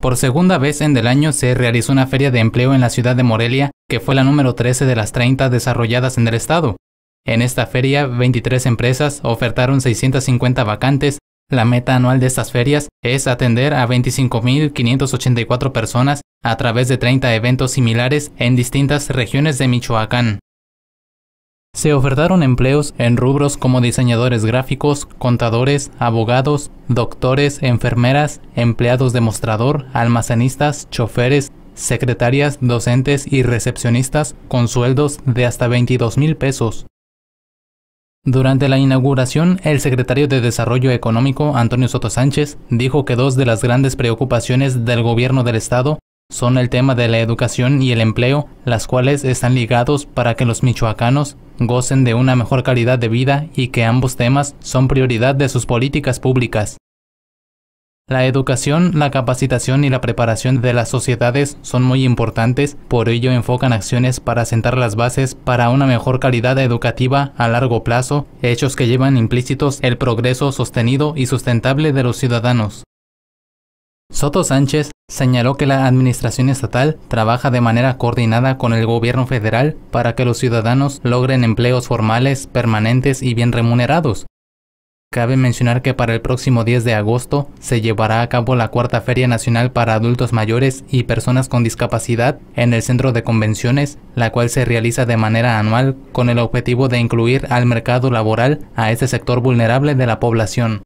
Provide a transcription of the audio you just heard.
Por segunda vez en el año se realizó una feria de empleo en la ciudad de Morelia, que fue la número 13 de las 30 desarrolladas en el estado. En esta feria, 23 empresas ofertaron 650 vacantes. La meta anual de estas ferias es atender a 25.584 personas a través de 30 eventos similares en distintas regiones de Michoacán. Se ofertaron empleos en rubros como diseñadores gráficos, contadores, abogados, doctores, enfermeras, empleados de mostrador, almacenistas, choferes, secretarias, docentes y recepcionistas con sueldos de hasta 22 mil pesos. Durante la inauguración, el secretario de Desarrollo Económico, Antonio Soto Sánchez, dijo que dos de las grandes preocupaciones del gobierno del Estado son el tema de la educación y el empleo, las cuales están ligados para que los michoacanos gocen de una mejor calidad de vida y que ambos temas son prioridad de sus políticas públicas. La educación, la capacitación y la preparación de las sociedades son muy importantes, por ello enfocan acciones para sentar las bases para una mejor calidad educativa a largo plazo, hechos que llevan implícitos el progreso sostenido y sustentable de los ciudadanos. Soto Sánchez Señaló que la administración estatal trabaja de manera coordinada con el gobierno federal para que los ciudadanos logren empleos formales, permanentes y bien remunerados. Cabe mencionar que para el próximo 10 de agosto se llevará a cabo la cuarta Feria Nacional para Adultos Mayores y Personas con Discapacidad en el Centro de Convenciones, la cual se realiza de manera anual con el objetivo de incluir al mercado laboral a este sector vulnerable de la población.